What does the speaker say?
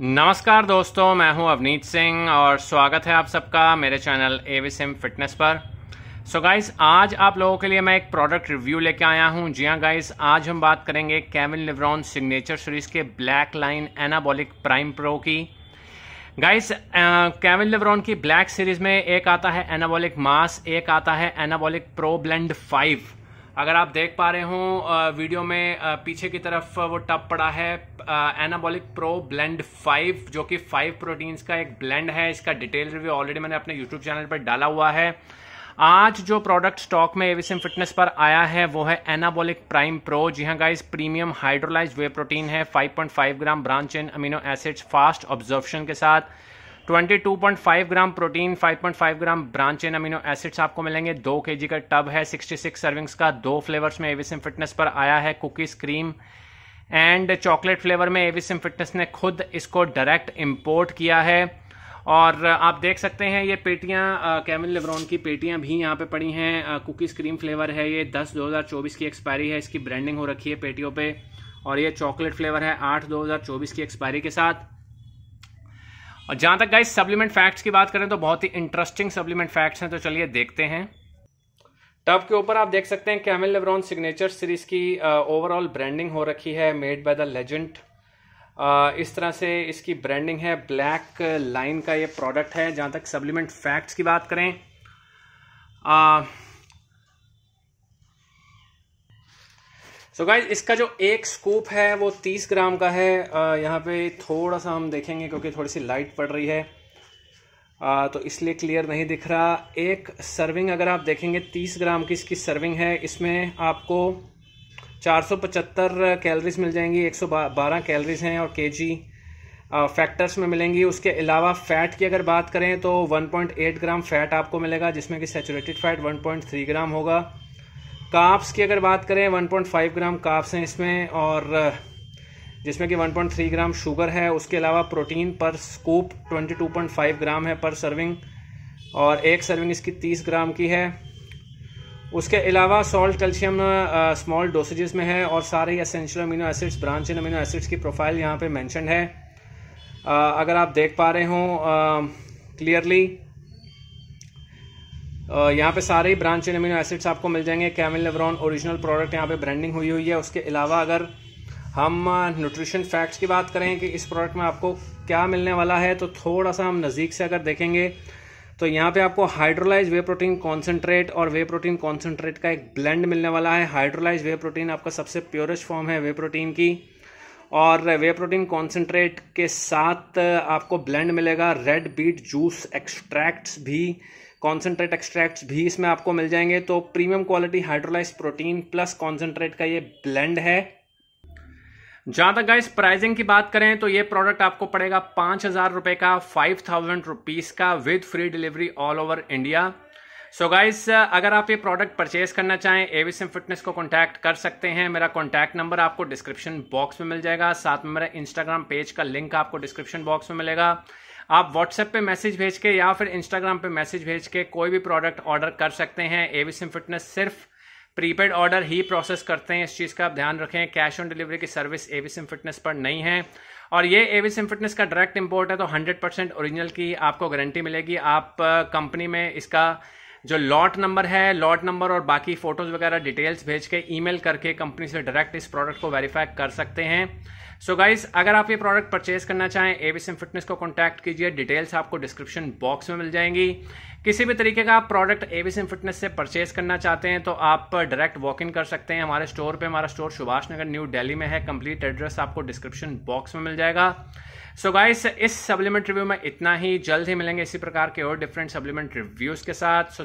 नमस्कार दोस्तों मैं हूं अवनीत सिंह और स्वागत है आप सबका मेरे चैनल ए सिम फिटनेस पर सो so गाइस आज आप लोगों के लिए मैं एक प्रोडक्ट रिव्यू लेके आया हूं जी हाँ गाइस आज हम बात करेंगे कैमिल लिवरॉन सिग्नेचर सीरीज के black line anabolic prime pro की गाइस कैमिल लिवरॉन की ब्लैक सीरीज में एक आता है एनाबॉलिक मास एक आता है एनाबॉलिक प्रो ब्लेंड फाइव अगर आप देख पा रहे हो वीडियो में पीछे की तरफ वो टप पड़ा है एनाबॉलिक प्रो ब्लेंड फाइव जो कि फाइव प्रोटीन्स का एक ब्लेंड है इसका डिटेल रिव्यू ऑलरेडी मैंने अपने यूट्यूब चैनल पर डाला हुआ है आज जो प्रोडक्ट स्टॉक में एविसम फिटनेस पर आया है वो है एनाबॉलिक प्राइम प्रो जी हाँ guys premium hydrolyzed whey protein है 5.5 gram branched chain amino acids fast observation के साथ 22.5 gram protein 5.5 gram branched chain amino acids आपको मिलेंगे दो के का टब है 66 सर्विंग्स का दो फ्लेवर्स में एविसिम फिटनेस पर आया है cookies cream and chocolate flavour में एविसिम फिटनेस ने खुद इसको डायरेक्ट इम्पोर्ट किया है और आप देख सकते हैं ये पेटियां कैमिल लेब्रॉन की पेटियां भी यहाँ पे पड़ी हैं कुकीज़ क्रीम फ्लेवर है ये 10 2024 की एक्सपायरी है इसकी ब्रांडिंग हो रखी है पेटियों पे और ये चॉकलेट फ्लेवर है 8 2024 की एक्सपायरी के साथ और जहां तक गाइस सप्लीमेंट फैक्ट्स की बात करें तो बहुत ही इंटरेस्टिंग सप्लीमेंट फैक्ट्स हैं तो चलिए देखते हैं टब के ऊपर आप देख सकते हैं कैमिल लेब्रॉन सिग्नेचर सीरीज की ओवरऑल uh, ब्रांडिंग हो रखी है मेड बाय द लेजेंड इस तरह से इसकी ब्रांडिंग है ब्लैक लाइन का ये प्रोडक्ट है जहाँ तक सप्लीमेंट फैक्ट्स की बात करें uh, सो so गाइज इसका जो एक स्कूप है वो तीस ग्राम का है यहाँ पे थोड़ा सा हम देखेंगे क्योंकि थोड़ी सी लाइट पड़ रही है आ, तो इसलिए क्लियर नहीं दिख रहा एक सर्विंग अगर आप देखेंगे तीस ग्राम की इसकी सर्विंग है इसमें आपको चार सौ पचहत्तर कैलरीज मिल जाएंगी एक सौ बारह कैलरीज हैं और के जी फैक्टर्स में मिलेंगी उसके अलावा फ़ैट की अगर बात करें तो 1.8 ग्राम फ़ैट आपको मिलेगा जिसमें कि सेचुरेटेड फ़ैट 1.3 ग्राम होगा काप्स की अगर बात करें 1.5 ग्राम काप्स हैं इसमें और जिसमें कि 1.3 ग्राम शुगर है उसके अलावा प्रोटीन पर स्कूप 22.5 ग्राम है पर सर्विंग और एक सर्विंग इसकी 30 ग्राम की है उसके अलावा सॉल्ट कैल्शियम स्मॉल डोसेजेस में है और सारे ही essential amino acids branched chain amino acids की प्रोफाइल यहाँ पे मेंशन है आ, अगर आप देख पा रहे हों क्लियरली यहाँ पे सारे ही ब्रांच एमिनो एसिड्स आपको मिल जाएंगे कैमिल लेवरॉन ओरिजिनल प्रोडक्ट यहाँ पे ब्रांडिंग हुई हुई है उसके अलावा अगर हम न्यूट्रिशन फैक्ट्स की बात करें कि इस प्रोडक्ट में आपको क्या मिलने वाला है तो थोड़ा सा हम नज़दीक से अगर देखेंगे तो यहाँ पे आपको हाइड्रोलाइज वे प्रोटीन कॉन्सेंट्रेट और वे प्रोटीन कॉन्सेंट्रेट का एक ब्लेंड मिलने वाला है हाइड्रोलाइज वे प्रोटीन आपका सबसे प्योरेस्ट फॉर्म है वे प्रोटीन की और वे प्रोटीन कॉन्सेंट्रेट के साथ आपको ब्लेंड मिलेगा रेड बीट जूस एक्सट्रैक्ट्स भी कॉन्सेंट्रेट एक्सट्रैक्ट्स भी इसमें आपको मिल जाएंगे तो premium quality hydrolyzed protein plus concentrate का ये ब्लेंड है जहाँ तक गाइस प्राइसिंग की बात करें तो ये प्रोडक्ट आपको पड़ेगा पाँच हज़ार रुपये का फाइव थाउजेंड रुपीज़ का with free delivery all over India so so guys अगर आप ये प्रोडक्ट परचेज करना चाहें एविसम फिटनेस को कॉन्टैक्ट कर सकते हैं मेरा कॉन्टैक्ट नंबर आपको डिस्क्रिप्शन बॉक्स में मिल जाएगा साथ में मेरा इंस्टाग्राम पेज का लिंक आपको डिस्क्रिप्शन बॉक्स में मिलेगा आप व्हाट्सएप पे मैसेज भेज के या फिर इंस्टाग्राम पे मैसेज भेज के कोई भी प्रोडक्ट ऑर्डर कर सकते हैं सिम फिटनेस सिर्फ प्रीपेड ऑर्डर ही प्रोसेस करते हैं इस चीज़ का आप ध्यान रखें कैश ऑन डिलीवरी की सर्विस सिम फिटनेस पर नहीं है और ये सिम फिटनेस का डायरेक्ट इम्पोर्ट है तो 100% ओरिजिनल की आपको गारंटी मिलेगी आप कंपनी uh, में इसका जो लॉट नंबर है लॉट नंबर और बाकी फोटोज़ वगैरह डिटेल्स भेज के ईमेल करके कंपनी से डायरेक्ट इस प्रोडक्ट को वेरीफाई कर सकते हैं सो so गाइस अगर आप ये प्रोडक्ट परचेज करना चाहें एबीसीएम फिटनेस को कॉन्टैक्ट कीजिए डिटेल्स आपको डिस्क्रिप्शन बॉक्स में मिल जाएंगी किसी भी तरीके का आप प्रोडक्ट एबीसीएम फिटनेस से परचेज करना चाहते हैं तो आप डायरेक्ट वॉक इन कर सकते हैं हमारे स्टोर पे हमारा स्टोर सुभाष नगर न्यू दिल्ली में है कंप्लीट एड्रेस आपको डिस्क्रिप्शन बॉक्स में मिल जाएगा सो so गाइस इस सप्लीमेंट रिव्यू में इतना ही जल्द ही मिलेंगे इसी प्रकार के और डिफरेंट सप्लीमेंट रिव्यूज़ के साथ सो